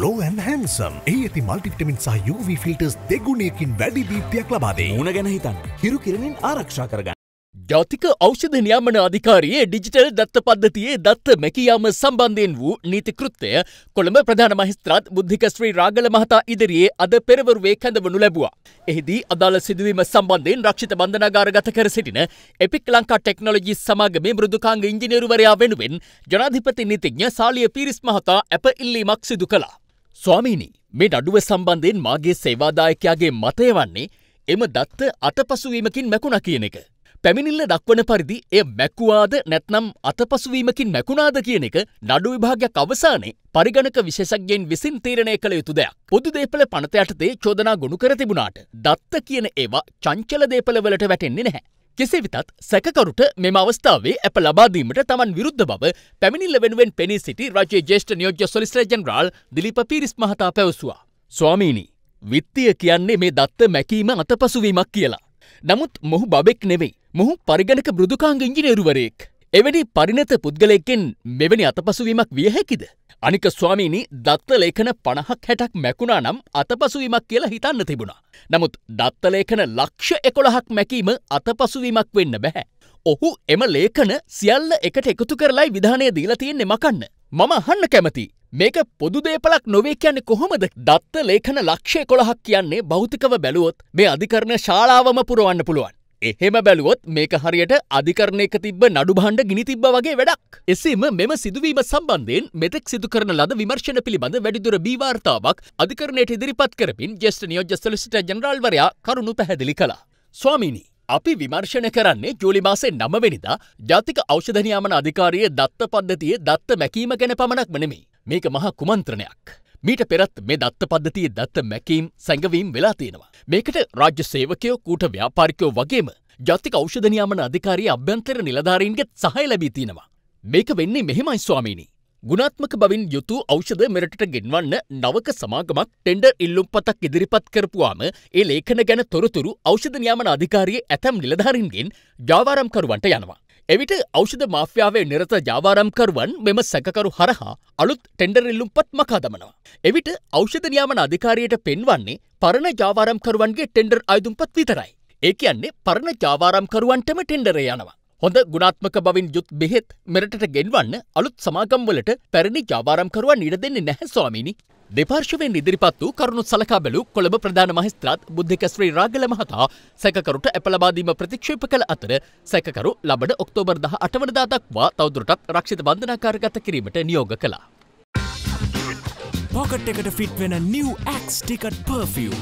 Glow and handsome ඒති multivitamin සහ UV filters දෙගුණයකින් වැඩි දීපයක් ලබාදේ ඕන ගැන හිතන් හිරු කිරමින් ආරක්ෂා කරගන්න ජාතික ෞෂධ නියාමන අධිකාරයේ ඩිජිටල් දත්ත පද්ධතියේ දත්ත මැකියාම සම්බන්ධයෙන් වූ නීතිකෘත්තය කොළඹ ප්‍රධාන මහිස්ත්‍රාත් බුද්ධික ශ්‍රී රාගල මහතා ඉදිරියේ අද පෙරවරුවේ කැඳවනු ලැබුවා. එහිදී අදාළ සිදුවීම සම්බන්ධයෙන් රක්ෂිත බන්ධනාගාරගත කර සිටින එපික් ලංකා ටෙක්නොලොජි සමාගමේ මෘදුකාංග ඉංජිනේරුවරයා වෙනුවෙන් ජනාධිපති නීතිඥ සාලිය පීරිස් මහතා ඇප ඉල්ලීමක් සිදු කළා. ස්වාමීනී මේ නඩුව සම්බන්ධයෙන් මාගේ සේවාදායකයාගේ මතය වන්නේ එම දත්ත අතපසුවීමකින් මැකුණ කියන එක. පැමිණිල්ල දක්වන පරිදි එය මැක්කුවාද නැත්නම් අතපසුවීමකින් මැකුණාද කියන එක නඩු විභාගයක් අවසානයේ පරිගණක විශේෂක්ගෙන් විසින් තීරණය කළ යුතු දෙයක්. පොදු දේපල පනත යටතේ චෝදනා ගොුණු කර තිබුණාට දත්ත කියන ඒවා චංචල දේපලවලට වැටෙන්නේ නැහැ. කෙසේ වෙතත් සැකකරුට මෙම අවස්ථාවේ ඇප ලබාදීමට තමන් විරුද්ධ බව පැමිණිල්ල වෙනුවෙන් පෙනී සිටි රජයේ ජේෂ්ඨ නියෝජ්‍ය සොලිස්ටර් ජෙනරාල් දිලීප පීරිස් මහතා පැවසුවා. ස්වාමීනි, විත්තිය කියන්නේ මේ දත්ත මැකීම අතපසුවීමක් කියලා. නමුත් මොහු බබෙක් නෙවෙයි. මොහු පරිගණක බෘදුකාංග ඉංජිනේරුවරයෙක්. එවැනි පරිණත පුද්ගලයෙක්ගෙන් මෙවැනි අතපසුවීමක් විය හැකිද. අනික ස්වාමීනි දත්ත ලේඛන පණහක් හැටක් මැකුණා නම් අතපසුවීමක් කියලා හිතන්න තිබුණා. නමුත් දත්ත ලේඛන ලක්ෂ එකොළහක් මැකීම අතපසුවීමක් වෙන්න බැහැ. ඔහු එම ලේඛන සියල්ල එකට එකතු කරලායි විධානය දීලා තියෙන්නේ මකන්න. මම අහන්න කැමති. මේක පොදු දේපලක් නොවේ කියන්නේ කොහොමද? දත්ත ලේඛන ලක්ෂ එකොළහක් කියන්නේ භෞතිකව බැලුවොත් මේ අධිකරණ ශාලාවම පුරවන්න පුළුවන්. එහෙම බැලුවොත් මේක හරියට අධිකරණයක තිබ්බ නඩු භාණ්ඩ ගිනි තිබ්බ වගේ වැඩක්. එසේම මෙම සිදුවීම සම්බන්ධයෙන් මෙතෙක් සිදු කරන ලද විමර්ශන පිළිබඳ වැඩිදුර බීවාර්තාවක් අධිකරණයට ඉදිරිපත් කරමින් ජෙස්ට නියෝජ්‍ය සොලිසිටර් ජෙනරාල්වරයා කරුණු පැහැදිලි කළා. ස්වාමීනි, අපි විමර්ශන කරන්නේ ජූලි මාසේ නමවෙනිදා ජාතික ඖෂධ නියාමන අධිකාරියේ දත්ත පද්ධතියේ දත්ත මැකීම ගැන පමණක්ම නෙමෙයි. මේක මහා කුමන්ත්‍රණයක්. මීට පෙරත් මේ දත්ත පද්ධතියේ දත්ත මැකීම් සැඟවීම් වෙලා තියෙනවා. මේකට රාජ්‍ය සේවකයෝ කූට ව්‍යාපාරිකයෝ වගේම ජාතික ඖෂධ නියාමන අධිකාරී අභ්‍යන්තර නිලධාරීන්ගෙත් සහාය ලැබී තියෙනවා. මේක වෙන්නේ මෙහෙමයි ස්වාමීනි. ගුණාත්මක බවින් යුතු ඖෂධ මෙරටට ගෙන්වන්න නවක සමාගමක් ටෙන්ඩර් ඉල්ලුම් පතක් ඉදිරිපත් කරපුවාම ඒ ලේඛන ගැන තොරතුරු ඖෂධ නියාමන අධිකාරියේ ඇතැම් නිලධාරින්ගෙන් ජාවාරම්කරුවන්ට යනවා. එවිට ඖෂධ මාෆ්‍යාවේ නිරත ජාවාරම්කරුවන් මෙම සැකකරු හරහා අලුත් ටෙන්ඩරෙල්ලුම් පත් මකා දමනවා. එවිට ඖෂධ නියාමන අධිකාරියට පෙන්වන්නේ පරණ ජාවාරම්කරුවන්ගේ ටෙන්ඩර් අයදුම්පත් විතරයි. ඒ කියන්නේ පරණ ජාවාරම්කරුවන්ටම ටෙන්ඩරේ යනවා. හොඳ ගුණාත්මක බවින් යුත් බෙහෙත් මෙරටට ගෙන්වන්න අලුත් සමාගම්වලට පැරණි ජාවාරම්කරුවන් ඉඩ දෙන්නේ නැහැ ස්වාමීනි. දෙපාර්ශවෙන් ඉදිරිපත් වූ කරුණු සලකා බැලූ කොළඹ ප්‍රධාන මහිස්ත්‍රාත් බුද්ධකස්ශ්‍රී රාගල මහතා සැකකරුට ඇපලබාදීම ප්‍රතික්ෂේප කළ අතර සැකකරු ලබන ඔක්තෝබර් දහ අටවනදා දක්වා තවදුරටත් රක්ෂිත බන්ධනාකාරගත කිරීමට නියෝග කළා. පොකට් එකට ෆිට් වෙන නිව් ඇක්ස් ටිකට් පර්ෆියම්.